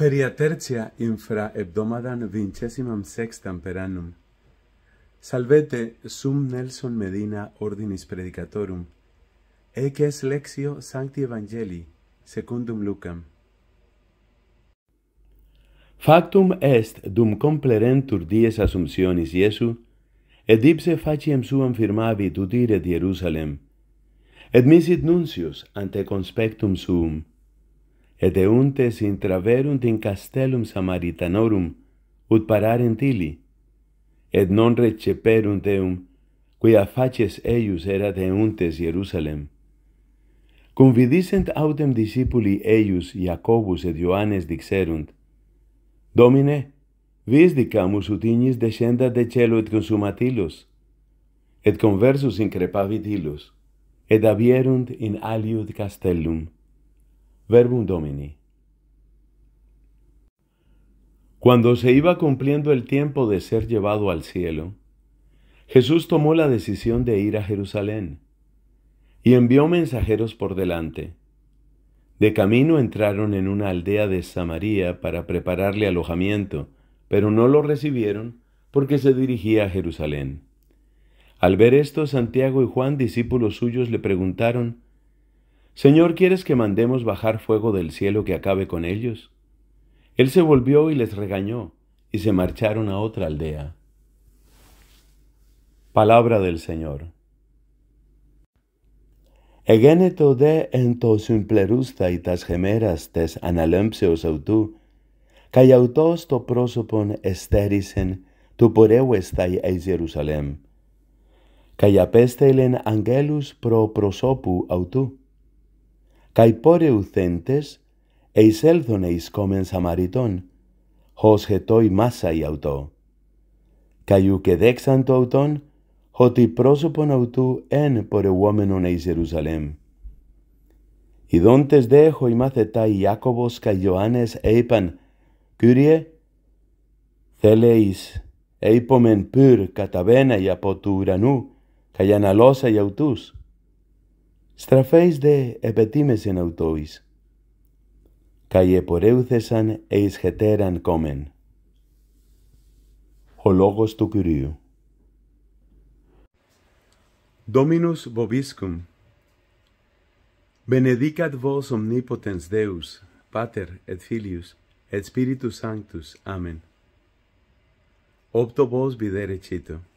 Feria tertia infra hebdomadan vincesimam sextam per annum. Salvete sum Nelson Medina ordinis predicatorum, ec es lexio sancti evangelii secundum Lucam. Factum est dum complerentur dies assumptionis Iesu, et ipse faciem suam firmavit udiret Jerusalem, et misit nuncius ante conspectum suum, et deuntes intraverunt in castellum Samaritanorum, ut pararent ili, et non receperunt eum, quia faces eius erat deuntes Jerusalem. Cum vidisent autem discipuli eius Iacobus et Ioannes dixerunt, Domine, vis dicamus ut inis descenda de celo et consumat ilos, et conversus increpavit ilos, et avierunt in aliud castellum. Verbum Domini. Cuando se iba cumpliendo el tiempo de ser llevado al cielo, Jesús tomó la decisión de ir a Jerusalén y envió mensajeros por delante. De camino entraron en una aldea de Samaria para prepararle alojamiento, pero no lo recibieron porque se dirigía a Jerusalén. Al ver esto, Santiago y Juan, discípulos suyos, le preguntaron, Señor, ¿quieres que mandemos bajar fuego del cielo que acabe con ellos? Él se volvió y les regañó, y se marcharon a otra aldea. Palabra del Señor. Egeneto de entos implerusta y tas gemeras tes analempseos autú, callautos to prosopon esterisen, tu poreu estai eis Jerusalem. Callapestelen angelus pro prosopu autú caipore ucentes, eis elzoneis comen samaritón, hos getoi massa y auto. Caiuque dexanto auton, hoti prosopon autu en por euomenon eis Jerusalén. Y dontes dejo y macetai Jacobos eipan, curie celeis, eipomen pyr catabena y apotu uranú, losa y autus. strafeis de epetimes in autois, cae eporeuthesan eis heteran comen. O logos tu curiu. Dominus Bobiscum, benedicat vos omnipotens Deus, Pater et Filius, et Spiritus Sanctus. Amen. Opto vos videre cito.